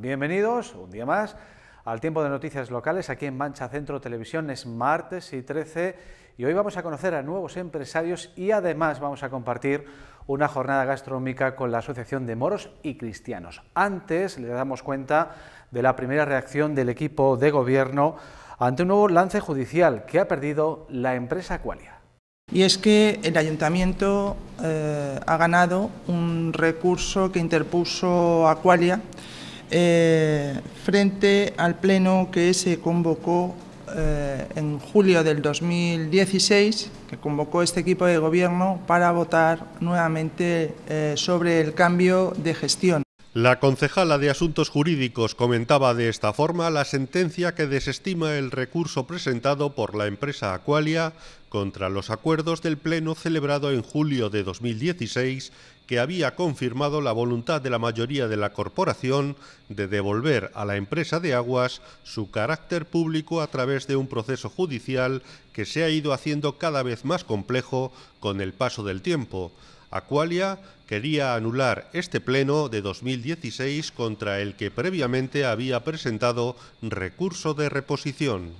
Bienvenidos un día más al tiempo de noticias locales aquí en Mancha Centro Televisión. Es martes y 13 y hoy vamos a conocer a nuevos empresarios y además vamos a compartir una jornada gastronómica con la Asociación de Moros y Cristianos. Antes le damos cuenta de la primera reacción del equipo de gobierno ante un nuevo lance judicial que ha perdido la empresa Aqualia. Y es que el ayuntamiento eh, ha ganado un recurso que interpuso Aqualia eh, frente al pleno que se convocó eh, en julio del 2016, que convocó este equipo de gobierno para votar nuevamente eh, sobre el cambio de gestión. La concejala de Asuntos Jurídicos comentaba de esta forma la sentencia que desestima el recurso presentado por la empresa Aqualia contra los acuerdos del Pleno celebrado en julio de 2016 que había confirmado la voluntad de la mayoría de la corporación de devolver a la empresa de aguas su carácter público a través de un proceso judicial que se ha ido haciendo cada vez más complejo con el paso del tiempo. Aqualia quería anular este pleno de 2016 contra el que previamente había presentado recurso de reposición.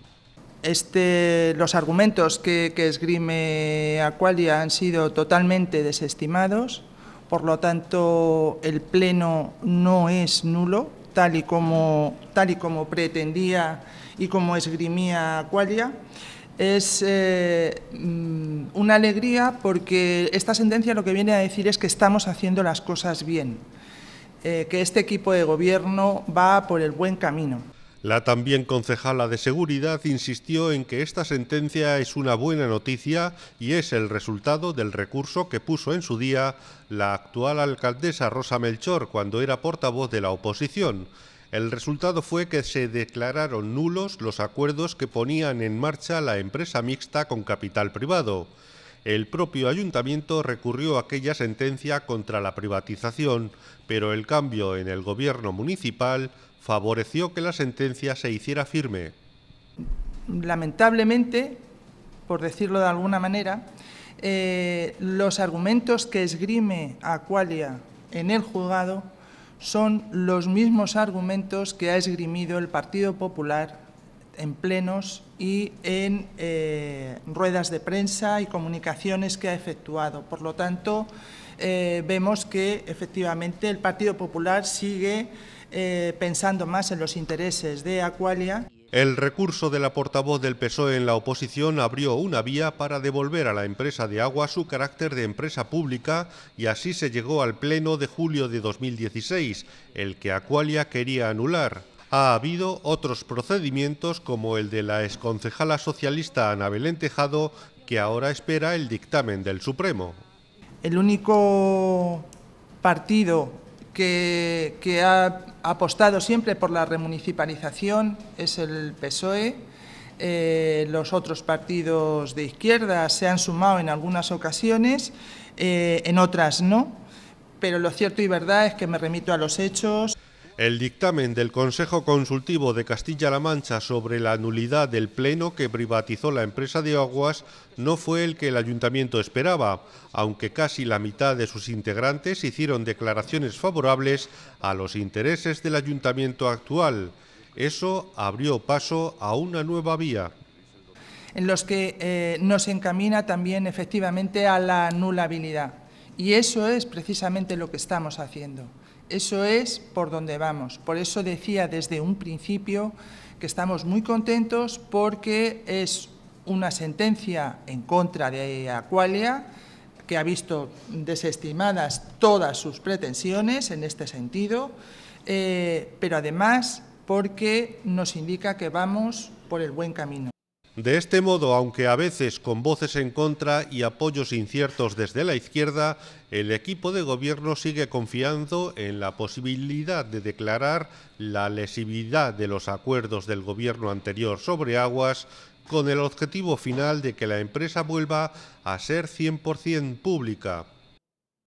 Este, los argumentos que, que esgrime Aqualia han sido totalmente desestimados, por lo tanto el pleno no es nulo, tal y como, tal y como pretendía y como esgrimía Aqualia es eh, mm, una alegría porque esta sentencia lo que viene a decir es que estamos haciendo las cosas bien, eh, que este equipo de gobierno va por el buen camino. La también concejala de Seguridad insistió en que esta sentencia es una buena noticia y es el resultado del recurso que puso en su día la actual alcaldesa Rosa Melchor cuando era portavoz de la oposición. El resultado fue que se declararon nulos los acuerdos que ponían en marcha la empresa mixta con capital privado. El propio ayuntamiento recurrió a aquella sentencia contra la privatización, pero el cambio en el gobierno municipal favoreció que la sentencia se hiciera firme. Lamentablemente, por decirlo de alguna manera, eh, los argumentos que esgrime Acualia en el juzgado son los mismos argumentos que ha esgrimido el Partido Popular en plenos y en eh, ruedas de prensa y comunicaciones que ha efectuado. Por lo tanto, eh, vemos que efectivamente el Partido Popular sigue eh, pensando más en los intereses de Acualia". El recurso de la portavoz del PSOE en la oposición abrió una vía para devolver a la empresa de agua su carácter de empresa pública y así se llegó al pleno de julio de 2016, el que Aqualia quería anular. Ha habido otros procedimientos como el de la exconcejala socialista Ana Belén Tejado, que ahora espera el dictamen del Supremo. El único partido que, ha apostado siempre por la remunicipalización es el PSOE. Eh, los otros partidos de izquierda se han sumado en algunas ocasiones, eh, en otras no, pero lo cierto y verdad es que me remito a los hechos. El dictamen del Consejo Consultivo de Castilla-La Mancha sobre la nulidad del pleno que privatizó la empresa de aguas no fue el que el ayuntamiento esperaba, aunque casi la mitad de sus integrantes hicieron declaraciones favorables a los intereses del ayuntamiento actual. Eso abrió paso a una nueva vía en los que eh, nos encamina también efectivamente a la nulabilidad. Y eso es precisamente lo que estamos haciendo. Eso es por donde vamos. Por eso decía desde un principio que estamos muy contentos porque es una sentencia en contra de Acualia, que ha visto desestimadas todas sus pretensiones en este sentido, eh, pero además porque nos indica que vamos por el buen camino. De este modo, aunque a veces con voces en contra y apoyos inciertos desde la izquierda, el equipo de gobierno sigue confiando en la posibilidad de declarar la lesividad de los acuerdos del gobierno anterior sobre aguas con el objetivo final de que la empresa vuelva a ser 100% pública.